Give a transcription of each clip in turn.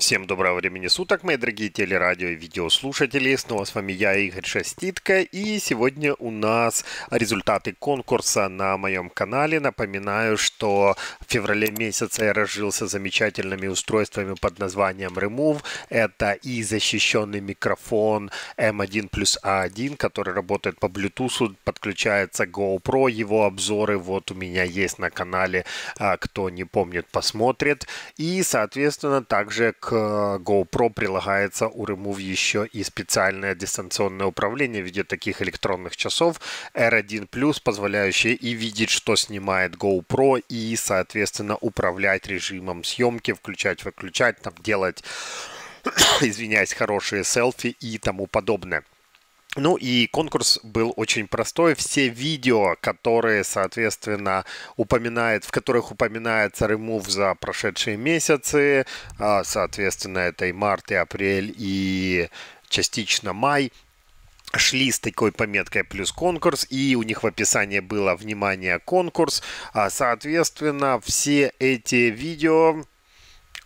Всем доброго времени суток, мои дорогие телерадио и видеослушатели. Снова с вами я, Игорь Шаститко, И сегодня у нас результаты конкурса на моем канале. Напоминаю, что в феврале месяце я разжился замечательными устройствами под названием Remove. Это и защищенный микрофон M1 плюс A1, а который работает по Bluetooth, подключается GoPro. Его обзоры вот у меня есть на канале. А, кто не помнит, посмотрит. И, соответственно, также к Э, GoPro прилагается у Remove еще и специальное дистанционное управление в виде таких электронных часов R1+, позволяющее и видеть, что снимает GoPro, и, соответственно, управлять режимом съемки, включать, выключать, там делать, извиняюсь, хорошие селфи и тому подобное. Ну и конкурс был очень простой. Все видео, которые, соответственно, упоминает, в которых упоминается ремув за прошедшие месяцы, а, соответственно, это и март, и апрель, и частично май, шли с такой пометкой плюс конкурс, и у них в описании было «Внимание, конкурс». А, соответственно, все эти видео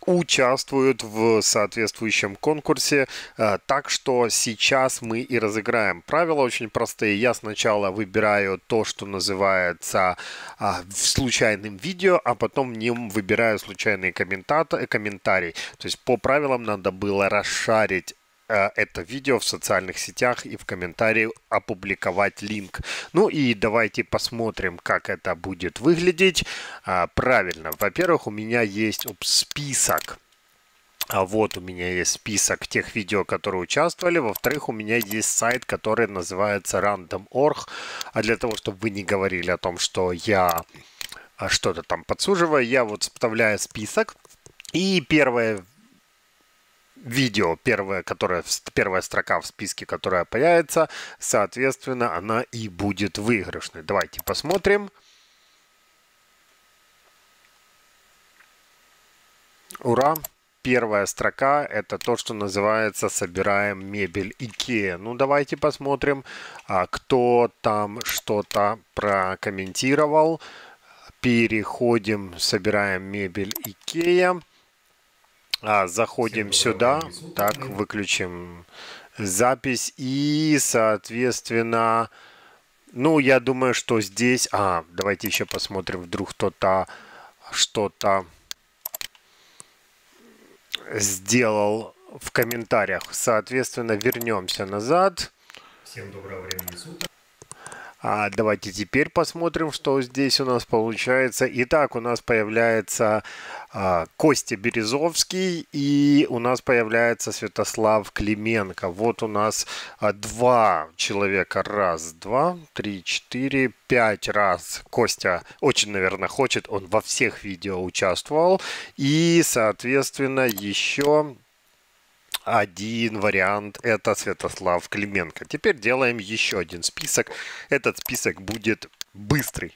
участвуют в соответствующем конкурсе. Э, так что сейчас мы и разыграем. Правила очень простые. Я сначала выбираю то, что называется а, случайным видео, а потом в нем выбираю случайный комментарий. То есть по правилам надо было расшарить Э, это видео в социальных сетях и в комментарии опубликовать линк. Ну и давайте посмотрим, как это будет выглядеть. А, правильно, во-первых, у меня есть список а вот у меня есть список тех видео, которые участвовали. Во-вторых, у меня есть сайт, который называется random.org. А для того, чтобы вы не говорили о том, что я а, что-то там подсуживаю, я вот вставляю список. И первое видео, первое, которое, первая строка в списке, которая появится, соответственно, она и будет выигрышной. Давайте посмотрим. Ура! Первая строка – это то, что называется «Собираем мебель Икея». Ну, давайте посмотрим, а, кто там что-то прокомментировал. Переходим «Собираем мебель Икея». А, заходим сюда. Так, выключим запись. И, соответственно, ну, я думаю, что здесь... А, давайте еще посмотрим, вдруг кто-то что-то сделал в комментариях. Соответственно, вернемся назад. Всем доброго времени суток. А давайте теперь посмотрим, что здесь у нас получается. Итак, у нас появляется а, Костя Березовский и у нас появляется Святослав Клименко. Вот у нас а, два человека. Раз, два, три, четыре, пять раз. Костя очень, наверное, хочет. Он во всех видео участвовал. И, соответственно, еще один вариант – это Святослав Клименко. Теперь делаем еще один список. Этот список будет быстрый.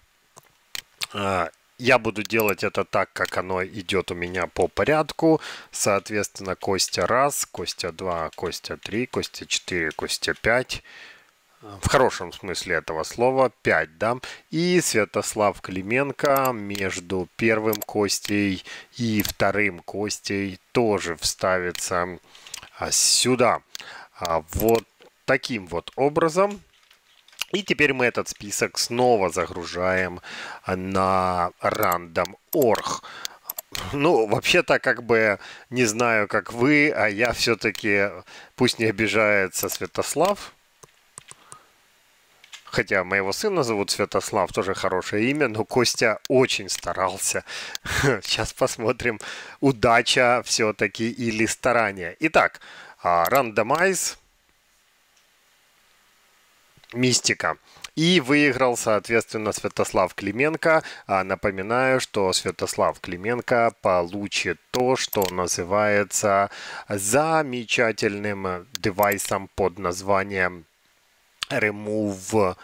А, я буду делать это так, как оно идет у меня по порядку. Соответственно, Костя 1, Костя 2, Костя 3, Костя 4, Костя 5. В хорошем смысле этого слова 5, да. И Святослав Клименко между первым Костей и вторым Костей тоже вставится а, сюда. А, вот таким вот образом. И теперь мы этот список снова загружаем а, на random.org. Ну, вообще-то, как бы, не знаю, как вы, а я все-таки, пусть не обижается Святослав, хотя моего сына зовут Святослав, тоже хорошее имя, но Костя очень старался. Сейчас посмотрим, удача все-таки или старание. Итак, а, рандомайз, мистика. И выиграл, соответственно, Святослав Клименко. А, напоминаю, что Святослав Клименко получит то, что называется замечательным девайсом под названием remove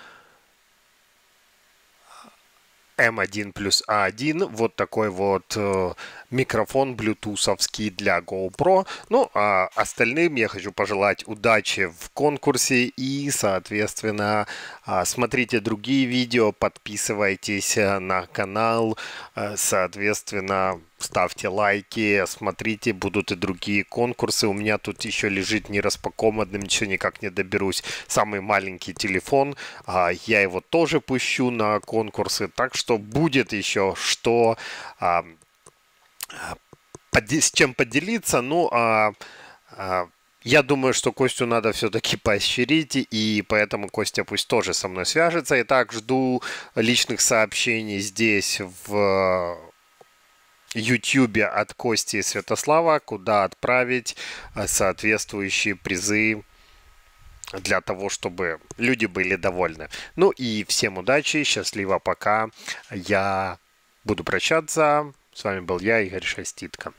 M1 плюс A1, а вот такой вот э, микрофон блютусовский для GoPro. Ну, а остальным я хочу пожелать удачи в конкурсе и, соответственно, а, смотрите другие видео, подписывайтесь э, на канал, э, соответственно, ставьте лайки, смотрите, будут и другие конкурсы. У меня тут еще лежит не распакованным, ничего никак не доберусь. Самый маленький телефон, а, я его тоже пущу на конкурсы, так что будет еще что, а, под, с чем поделиться. Ну, а, а, я думаю, что Костю надо все-таки поощрить, и поэтому Костя пусть тоже со мной свяжется. Итак, жду личных сообщений здесь в Ютьюбе от Кости и Святослава, куда отправить э, соответствующие призы для того, чтобы люди были довольны. Ну и всем удачи, счастливо, пока. Я буду прощаться. С вами был я, Игорь Шеститко.